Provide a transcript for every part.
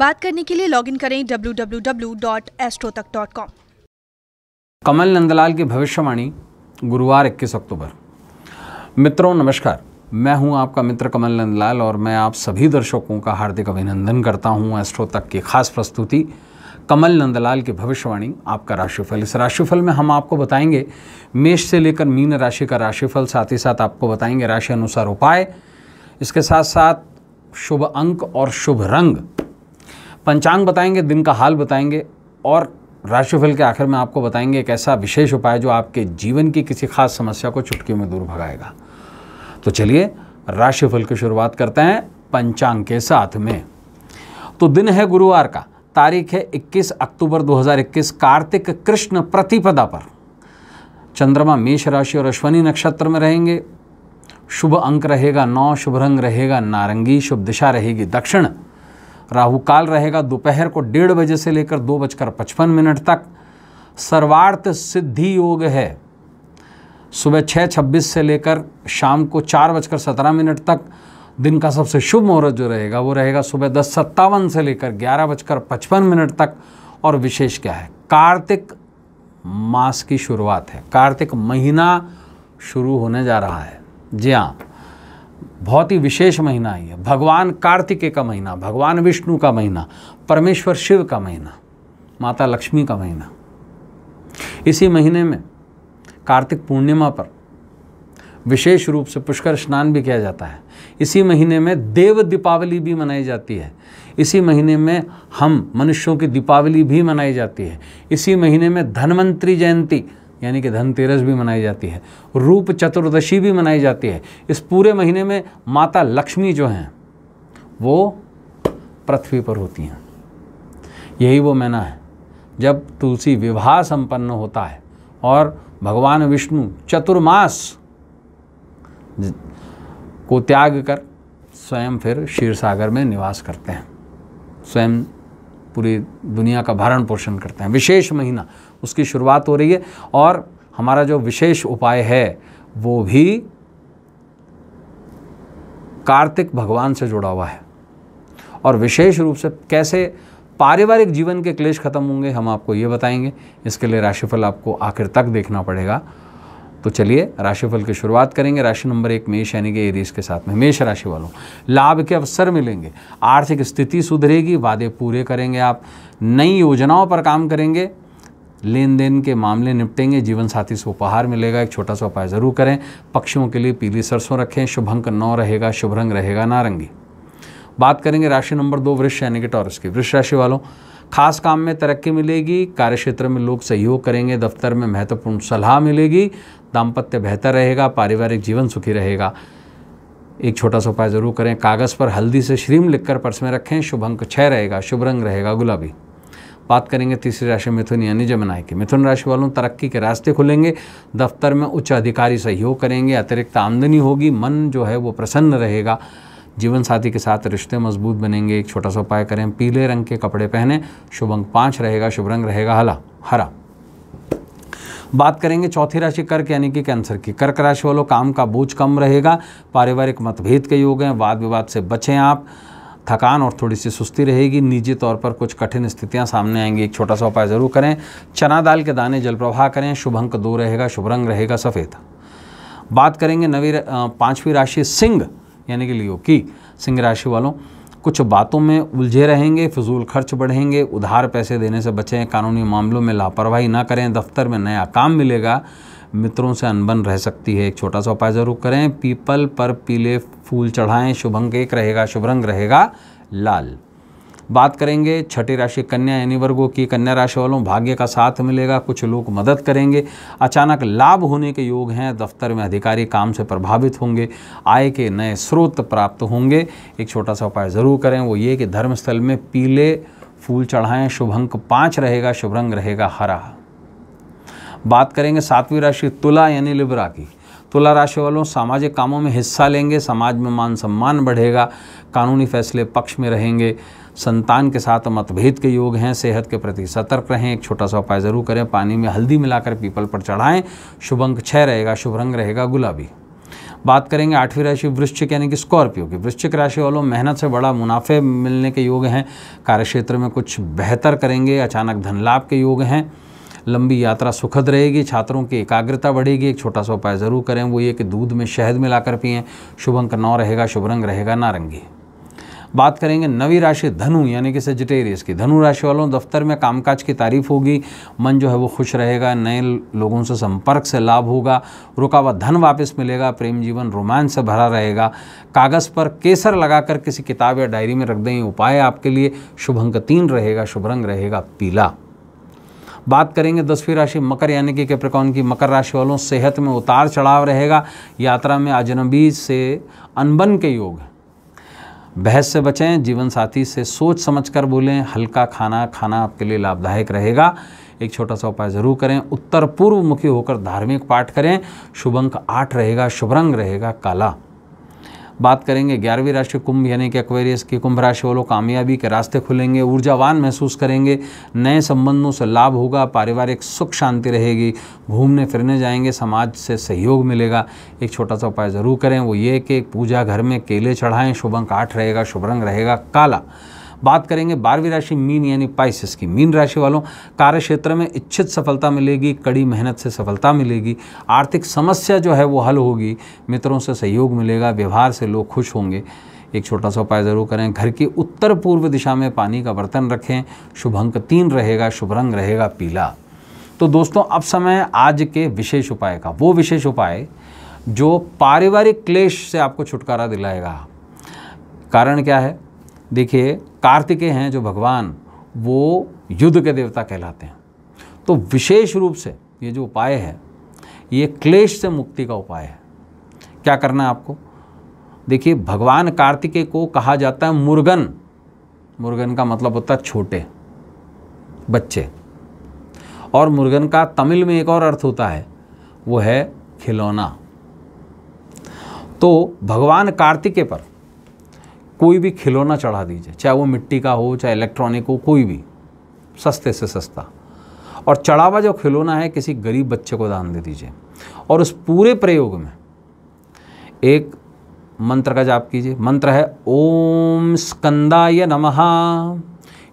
बात करने के लिए लॉगिन करें www.astrotak.com कमल नंदलाल की भविष्यवाणी गुरुवार 21 अक्टूबर मित्रों नमस्कार मैं हूं आपका मित्र कमल नंदलाल और मैं आप सभी दर्शकों का हार्दिक अभिनंदन करता हूं एस्ट्रो तक की खास प्रस्तुति कमल नंदलाल की भविष्यवाणी आपका राशिफल इस राशिफल में हम आपको बताएंगे मेष से लेकर मीन राशि का राशिफल साथ ही साथ आपको बताएंगे राशि अनुसार उपाय इसके साथ साथ शुभ अंक और शुभ रंग पंचांग बताएंगे दिन का हाल बताएंगे और राशिफल के आखिर में आपको बताएंगे एक ऐसा विशेष उपाय जो आपके जीवन की किसी खास समस्या को चुटकियों में दूर भगाएगा तो चलिए राशिफल की शुरुआत करते हैं पंचांग के साथ में तो दिन है गुरुवार का तारीख है 21 अक्टूबर 2021 कार्तिक कृष्ण प्रतिपदा पर चंद्रमा मेष राशि और अश्वनी नक्षत्र में रहेंगे शुभ अंक रहेगा नौ शुभ रंग रहेगा नारंगी शुभ दिशा रहेगी दक्षिण राहु काल रहेगा दोपहर को डेढ़ बजे से लेकर दो बजकर पचपन मिनट तक सर्वार्थ सिद्धि योग है सुबह छः छब्बीस से लेकर शाम को चार बजकर सत्रह मिनट तक दिन का सबसे शुभ मुहूर्त जो रहेगा वो रहेगा सुबह दस सत्तावन से लेकर ग्यारह बजकर पचपन मिनट तक और विशेष क्या है कार्तिक मास की शुरुआत है कार्तिक महीना शुरू होने जा रहा है जी हाँ बहुत ही विशेष महीना है भगवान कार्तिकेय का महीना भगवान विष्णु का महीना परमेश्वर शिव का महीना माता लक्ष्मी का महीना इसी महीने में कार्तिक पूर्णिमा पर विशेष रूप से पुष्कर स्नान भी किया जाता है इसी महीने में देव दीपावली भी मनाई जाती है इसी महीने में हम मनुष्यों की दीपावली भी मनाई जाती है इसी महीने में धनवंतरी जयंती यानी कि धनतेरस भी मनाई जाती है रूप चतुर्दशी भी मनाई जाती है इस पूरे महीने में माता लक्ष्मी जो हैं वो पृथ्वी पर होती हैं यही वो महीना है जब तुलसी विवाह संपन्न होता है और भगवान विष्णु चतुर्मास को त्याग कर स्वयं फिर क्षीर सागर में निवास करते हैं स्वयं पूरी दुनिया का भरण पोषण करते हैं विशेष महीना उसकी शुरुआत हो रही है और हमारा जो विशेष उपाय है वो भी कार्तिक भगवान से जुड़ा हुआ है और विशेष रूप से कैसे पारिवारिक जीवन के क्लेश खत्म होंगे हम आपको ये बताएंगे इसके लिए राशिफल आपको आखिर तक देखना पड़ेगा तो चलिए राशिफल की शुरुआत करेंगे राशि नंबर एक मेष यानी कि देश के साथ में मेष राशि वालों लाभ के अवसर मिलेंगे आर्थिक स्थिति सुधरेगी वादे पूरे करेंगे आप नई योजनाओं पर काम करेंगे लेन देन के मामले निपटेंगे जीवन साथी से उपहार मिलेगा एक छोटा सा उपाय ज़रूर करें पक्षियों के लिए पीली सरसों रखें शुभ अंक नौ रहेगा शुभ रंग रहेगा नारंगी बात करेंगे राशि नंबर दो वृक्ष यानी कि टॉरस की वृक्ष राशि वालों खास काम में तरक्की मिलेगी कार्य क्षेत्र में लोग सहयोग करेंगे दफ्तर में महत्वपूर्ण सलाह मिलेगी दाम्पत्य बेहतर रहेगा पारिवारिक जीवन सुखी रहेगा एक छोटा सा उपाय जरूर करें कागज़ पर हल्दी से श्रीम लिखकर पर्स में रखें शुभ अंक छः रहेगा शुभ रंग रहेगा गुलाबी बात करेंगे तीसरी राशि मिथुन यानी जमनाई की मिथुन राशि वालों तरक्की के रास्ते खुलेंगे दफ्तर में उच्च अधिकारी सहयोग करेंगे अतिरिक्त आमदनी होगी मन जो है वो प्रसन्न रहेगा जीवन साथी के साथ रिश्ते मजबूत बनेंगे एक छोटा सा उपाय करें पीले रंग के कपड़े पहने शुभ अंक पांच रहेगा शुभ रंग रहेगा हला हरा बात करेंगे चौथी राशि कर्क यानी कि कैंसर की कर्क राशि वालों काम का बोझ कम रहेगा पारिवारिक मतभेद के योग हैं वाद विवाद से बचें आप थकान और थोड़ी सी सुस्ती रहेगी निजी तौर पर कुछ कठिन स्थितियां सामने आएंगी एक छोटा सा उपाय ज़रूर करें चना दाल के दाने जल प्रवाह करें शुभ अंक दो रहेगा शुभ रंग रहेगा सफ़ेद बात करेंगे नवी पांचवी राशि सिंह यानी कि लियो की सिंह राशि वालों कुछ बातों में उलझे रहेंगे फिजूल खर्च बढ़ेंगे उधार पैसे देने से बचें कानूनी मामलों में लापरवाही ना करें दफ्तर में नया काम मिलेगा मित्रों से अनबन रह सकती है एक छोटा सा उपाय ज़रूर करें पीपल पर पीले फूल चढ़ाएं शुभंग एक रहेगा शुभ रंग रहेगा लाल बात करेंगे छठी राशि कन्या यानी वर्गों की कन्या राशि वालों भाग्य का साथ मिलेगा कुछ लोग मदद करेंगे अचानक लाभ होने के योग हैं दफ्तर में अधिकारी काम से प्रभावित होंगे आय के नए स्रोत प्राप्त होंगे एक छोटा सा उपाय ज़रूर करें वो ये कि धर्मस्थल में पीले फूल चढ़ाएं शुभ अंक पाँच रहेगा शुभ रंग रहेगा हरा बात करेंगे सातवीं राशि तुला यानी लिब्रा की तुला राशि वालों सामाजिक कामों में हिस्सा लेंगे समाज में मान सम्मान बढ़ेगा कानूनी फैसले पक्ष में रहेंगे संतान के साथ मतभेद के योग हैं सेहत के प्रति सतर्क रहें एक छोटा सा उपाय ज़रूर करें पानी में हल्दी मिलाकर पीपल पर चढ़ाएं शुभ अंक छः रहेगा शुभ रंग रहेगा गुलाबी बात करेंगे आठवीं राशि वृश्चिक यानी कि स्कॉर्पियो की वृश्चिक राशि वालों मेहनत से बड़ा मुनाफे मिलने के योग हैं कार्यक्षेत्र में कुछ बेहतर करेंगे अचानक धन लाभ के योग हैं लंबी यात्रा सुखद रहेगी छात्रों की एकाग्रता बढ़ेगी एक छोटा सा उपाय ज़रूर करें वो ये कि दूध में शहद मिलाकर पिए शुभ अंक नौ रहेगा शुभ रंग रहेगा नारंगी बात करेंगे नवी राशि धनु यानी कि सेजिटेरियस की धनु राशि वालों दफ्तर में कामकाज की तारीफ होगी मन जो है वो खुश रहेगा नए लोगों से संपर्क से लाभ होगा रुका हुआ धन वापस मिलेगा प्रेम जीवन रोमांच से भरा रहेगा कागज़ पर केसर लगाकर किसी किताब या डायरी में रख दें उपाय आपके लिए शुभ अंक तीन रहेगा शुभ रंग रहेगा पीला बात करेंगे दसवीं राशि मकर यानी कि कैप्रिकॉन की मकर राशि वालों सेहत में उतार चढ़ाव रहेगा यात्रा में अजनबी से अनबन के योग हैं बहस से बचें जीवन साथी से सोच समझ कर बोलें हल्का खाना खाना आपके लिए लाभदायक रहेगा एक छोटा सा उपाय ज़रूर करें उत्तर पूर्व मुखी होकर धार्मिक पाठ करें शुभ अंक आठ रहेगा शुभ रंग रहेगा काला बात करेंगे ग्यारहवीं राशि कुंभ यानी कि एक्वेरियस की कुंभ राशि वालों कामयाबी के रास्ते खुलेंगे ऊर्जावान महसूस करेंगे नए संबंधों से लाभ होगा पारिवारिक सुख शांति रहेगी घूमने फिरने जाएंगे समाज से सहयोग मिलेगा एक छोटा सा उपाय ज़रूर करें वो ये कि पूजा घर में केले चढ़ाएं शुभ अंक आठ रहेगा शुभ रंग रहेगा काला बात करेंगे बारहवीं राशि मीन यानी पाइसिस की मीन राशि वालों कार्य क्षेत्र में इच्छित सफलता मिलेगी कड़ी मेहनत से सफलता मिलेगी आर्थिक समस्या जो है वो हल होगी मित्रों से सहयोग मिलेगा व्यवहार से लोग खुश होंगे एक छोटा सा उपाय ज़रूर करें घर की उत्तर पूर्व दिशा में पानी का बर्तन रखें शुभ अंक तीन रहेगा शुभ रंग रहेगा पीला तो दोस्तों अब समय आज के विशेष उपाय का वो विशेष उपाय जो पारिवारिक क्लेश से आपको छुटकारा दिलाएगा कारण क्या है देखिए कार्तिकेय हैं जो भगवान वो युद्ध के देवता कहलाते हैं तो विशेष रूप से ये जो उपाय है ये क्लेश से मुक्ति का उपाय है क्या करना है आपको देखिए भगवान कार्तिकेय को कहा जाता है मुर्गन मुर्गन का मतलब होता है छोटे बच्चे और मुर्गन का तमिल में एक और अर्थ होता है वो है खिलौना तो भगवान कार्तिकेय पर कोई भी खिलौना चढ़ा दीजिए चाहे वो मिट्टी का हो चाहे इलेक्ट्रॉनिक हो कोई भी सस्ते से सस्ता और चढ़ावा जो खिलौना है किसी गरीब बच्चे को दान दे दीजिए और उस पूरे प्रयोग में एक मंत्र का जाप कीजिए मंत्र है ओम स्कंदाय नमः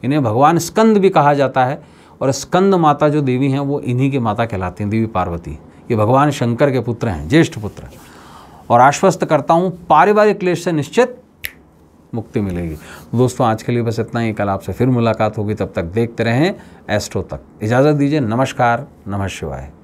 इन्हें भगवान स्कंद भी कहा जाता है और स्कंद माता जो देवी हैं वो इन्हीं की माता कहलाती हैं देवी पार्वती ये भगवान शंकर के पुत्र हैं ज्येष्ठ पुत्र और आश्वस्त करता हूँ पारिवारिक क्लेश से निश्चित मुक्ति मिलेगी दोस्तों आज के लिए बस इतना ही कल आपसे फिर मुलाकात होगी तब तक देखते रहें एस्ट्रो तक इजाज़त दीजिए नमस्कार नमः शिवाय